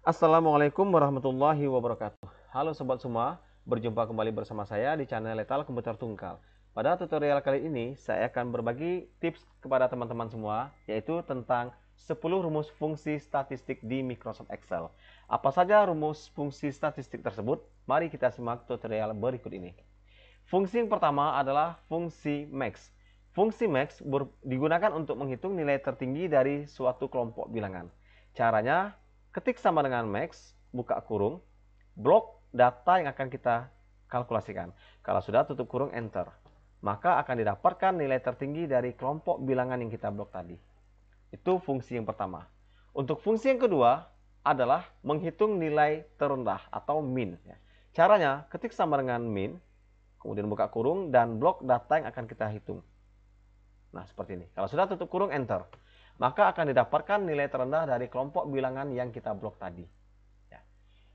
Assalamualaikum warahmatullahi wabarakatuh. Halo sobat semua, berjumpa kembali bersama saya di channel Letal Komputer Tungkal. Pada tutorial kali ini, saya akan berbagi tips kepada teman-teman semua, yaitu tentang 10 rumus fungsi statistik di Microsoft Excel. Apa saja rumus fungsi statistik tersebut? Mari kita simak tutorial berikut ini. Fungsi yang pertama adalah fungsi max. Fungsi max digunakan untuk menghitung nilai tertinggi dari suatu kelompok bilangan. Caranya, ketik sama dengan max, buka kurung, blok data yang akan kita kalkulasikan. Kalau sudah tutup kurung enter, maka akan didapatkan nilai tertinggi dari kelompok bilangan yang kita blok tadi. Itu fungsi yang pertama. Untuk fungsi yang kedua adalah menghitung nilai terendah atau min. Ya. Caranya ketik sama dengan min, kemudian buka kurung dan blok data yang akan kita hitung. Nah, seperti ini. Kalau sudah tutup kurung, enter maka akan didapatkan nilai terendah dari kelompok bilangan yang kita blok tadi. Ya.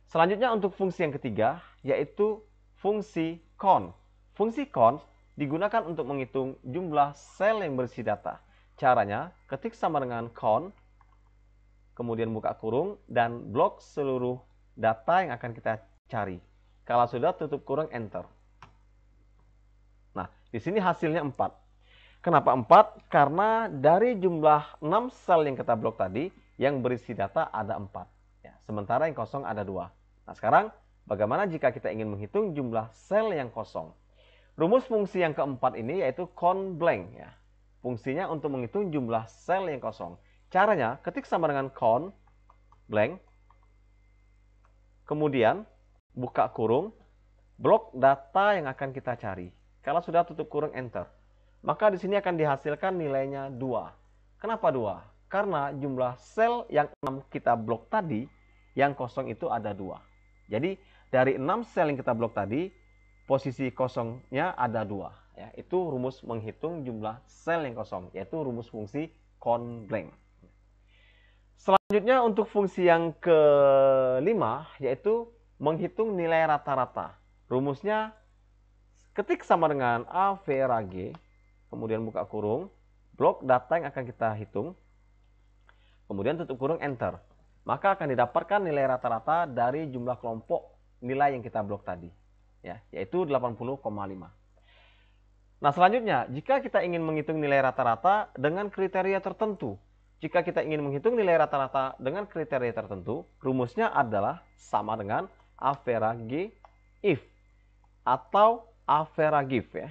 Selanjutnya untuk fungsi yang ketiga, yaitu fungsi count. Fungsi count digunakan untuk menghitung jumlah sel yang berisi data. Caranya, ketik sama dengan count, kemudian buka kurung, dan blok seluruh data yang akan kita cari. Kalau sudah, tutup kurung, enter. Nah, di sini hasilnya 4. Kenapa 4? Karena dari jumlah 6 sel yang kita blok tadi, yang berisi data ada 4. Ya, sementara yang kosong ada 2. Nah sekarang, bagaimana jika kita ingin menghitung jumlah sel yang kosong? Rumus fungsi yang keempat ini yaitu blank. Ya. Fungsinya untuk menghitung jumlah sel yang kosong. Caranya, ketik sama dengan con, blank, kemudian buka kurung, blok data yang akan kita cari. Kalau sudah tutup kurung, enter. Maka di sini akan dihasilkan nilainya 2. Kenapa 2? Karena jumlah sel yang 6 kita blok tadi, yang kosong itu ada 2. Jadi dari 6 sel yang kita blok tadi, posisi kosongnya ada 2. Ya, itu rumus menghitung jumlah sel yang kosong, yaitu rumus fungsi Kornblank. Selanjutnya untuk fungsi yang kelima, yaitu menghitung nilai rata-rata. Rumusnya ketik sama dengan A, V, R, G kemudian buka kurung, blok data yang akan kita hitung, kemudian tutup kurung enter. Maka akan didapatkan nilai rata-rata dari jumlah kelompok nilai yang kita blok tadi, ya, yaitu 80,5. Nah, selanjutnya, jika kita ingin menghitung nilai rata-rata dengan kriteria tertentu, jika kita ingin menghitung nilai rata-rata dengan kriteria tertentu, rumusnya adalah sama dengan average if atau average ya.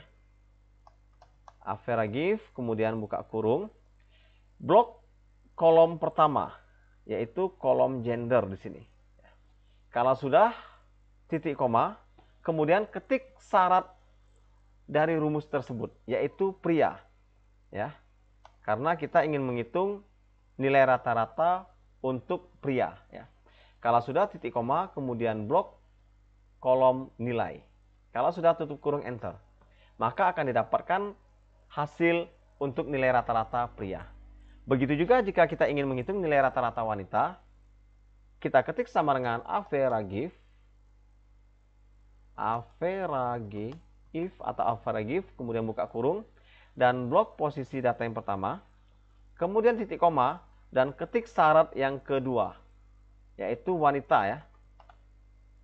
Average kemudian buka kurung. Blok kolom pertama, yaitu kolom gender di sini. Kalau sudah, titik koma, kemudian ketik syarat dari rumus tersebut, yaitu pria. Ya, karena kita ingin menghitung nilai rata-rata untuk pria. Ya. Kalau sudah titik koma, kemudian blok kolom nilai. Kalau sudah tutup kurung enter, maka akan didapatkan hasil untuk nilai rata-rata pria. Begitu juga jika kita ingin menghitung nilai rata-rata wanita, kita ketik sama dengan average if, average atau average kemudian buka kurung, dan blok posisi data yang pertama, kemudian titik koma, dan ketik syarat yang kedua, yaitu wanita ya.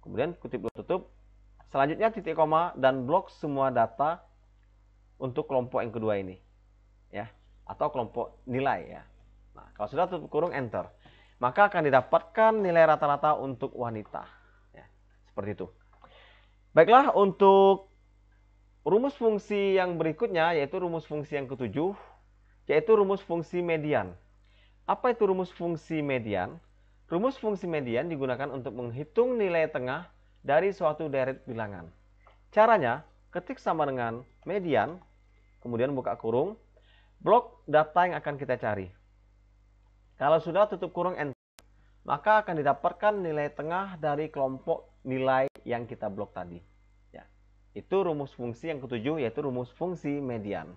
Kemudian kutip tutup, selanjutnya titik koma, dan blok semua data untuk kelompok yang kedua ini ya atau kelompok nilai ya nah kalau sudah tutup kurung enter maka akan didapatkan nilai rata-rata untuk wanita ya seperti itu baiklah untuk rumus fungsi yang berikutnya yaitu rumus fungsi yang ketujuh yaitu rumus fungsi median apa itu rumus fungsi median rumus fungsi median digunakan untuk menghitung nilai tengah dari suatu deret bilangan caranya ketik sama dengan median kemudian buka kurung, blok data yang akan kita cari. Kalau sudah tutup kurung enter, maka akan didapatkan nilai tengah dari kelompok nilai yang kita blok tadi. Ya. Itu rumus fungsi yang ketujuh, yaitu rumus fungsi median.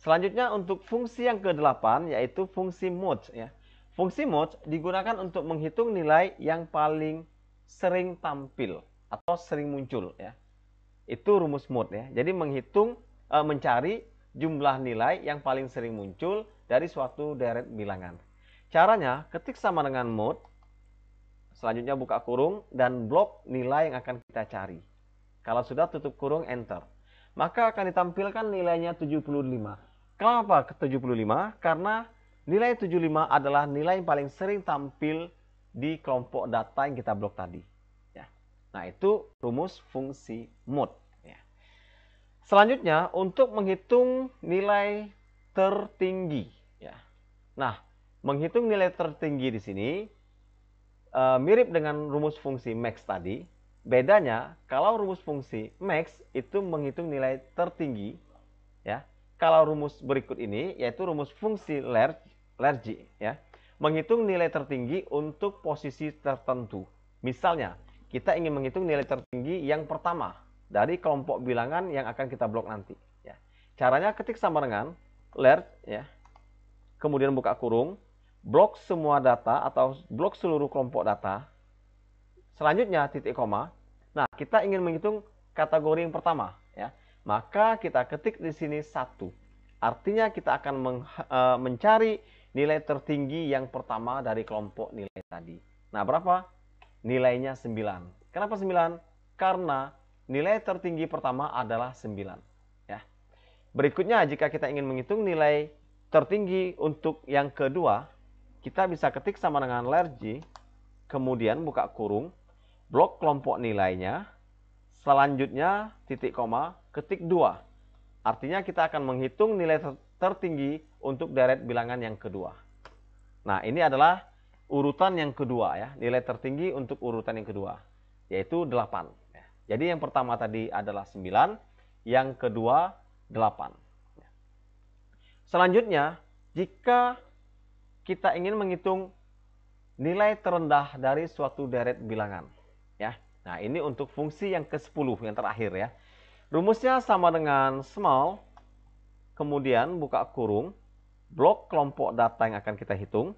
Selanjutnya untuk fungsi yang kedelapan yaitu fungsi mode. Ya. Fungsi mode digunakan untuk menghitung nilai yang paling sering tampil atau sering muncul. Ya. Itu rumus mode. Ya. Jadi menghitung, eh, mencari jumlah nilai yang paling sering muncul dari suatu deret bilangan. Caranya, ketik sama dengan mode, selanjutnya buka kurung, dan blok nilai yang akan kita cari. Kalau sudah tutup kurung, enter. Maka akan ditampilkan nilainya 75. Kenapa ke 75? Karena nilai 75 adalah nilai yang paling sering tampil di kelompok data yang kita blok tadi. Ya. Nah, itu rumus fungsi mode. Selanjutnya untuk menghitung nilai tertinggi ya. Nah, menghitung nilai tertinggi di sini uh, mirip dengan rumus fungsi max tadi. Bedanya kalau rumus fungsi max itu menghitung nilai tertinggi ya. Kalau rumus berikut ini yaitu rumus fungsi large ya. Menghitung nilai tertinggi untuk posisi tertentu. Misalnya, kita ingin menghitung nilai tertinggi yang pertama dari kelompok bilangan yang akan kita blok nanti. Ya. Caranya ketik sama dengan ler, ya, kemudian buka kurung, blok semua data atau blok seluruh kelompok data. Selanjutnya titik koma. Nah, kita ingin menghitung kategori yang pertama, ya. Maka kita ketik di sini satu. Artinya kita akan e, mencari nilai tertinggi yang pertama dari kelompok nilai tadi. Nah, berapa? Nilainya 9. Kenapa 9? Karena Nilai tertinggi pertama adalah 9. Ya. Berikutnya, jika kita ingin menghitung nilai tertinggi untuk yang kedua, kita bisa ketik sama dengan ler G, kemudian buka kurung, blok kelompok nilainya, selanjutnya titik koma, ketik 2. Artinya kita akan menghitung nilai ter tertinggi untuk deret bilangan yang kedua. Nah, ini adalah urutan yang kedua ya, nilai tertinggi untuk urutan yang kedua, yaitu 8. Jadi yang pertama tadi adalah 9, yang kedua 8. Selanjutnya, jika kita ingin menghitung nilai terendah dari suatu deret bilangan, ya. Nah, ini untuk fungsi yang ke-10 yang terakhir ya. Rumusnya sama dengan small kemudian buka kurung blok kelompok data yang akan kita hitung.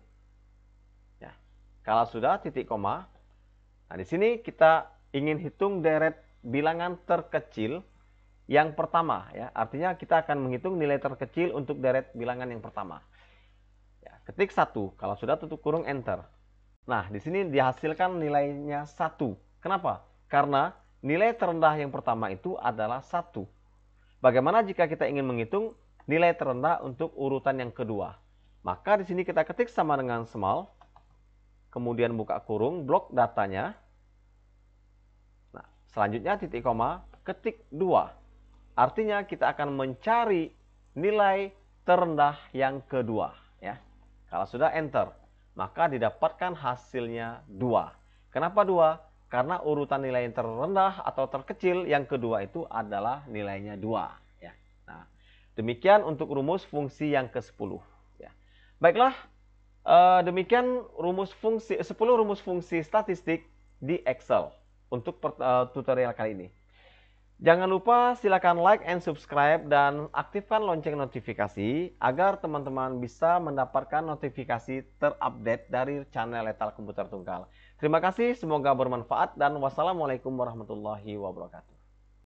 Ya. Kalau sudah titik koma. Nah, di sini kita ingin hitung deret bilangan terkecil yang pertama ya artinya kita akan menghitung nilai terkecil untuk deret bilangan yang pertama ya, ketik satu kalau sudah tutup kurung enter nah di sini dihasilkan nilainya satu kenapa karena nilai terendah yang pertama itu adalah satu bagaimana jika kita ingin menghitung nilai terendah untuk urutan yang kedua maka di sini kita ketik sama dengan small kemudian buka kurung blok datanya Selanjutnya titik koma, ketik 2. Artinya kita akan mencari nilai terendah yang kedua. Ya. Kalau sudah enter, maka didapatkan hasilnya 2. Kenapa 2? Karena urutan nilai yang terendah atau terkecil yang kedua itu adalah nilainya 2. Ya. Nah, demikian untuk rumus fungsi yang ke-10. Ya. Baiklah, eh, demikian rumus fungsi 10 rumus fungsi statistik di Excel untuk eh, tutorial kali ini. Jangan lupa silakan like and subscribe dan aktifkan lonceng notifikasi agar teman-teman bisa mendapatkan notifikasi terupdate dari channel Letal Komputer Tunggal. Terima kasih, semoga bermanfaat dan wassalamualaikum warahmatullahi wabarakatuh.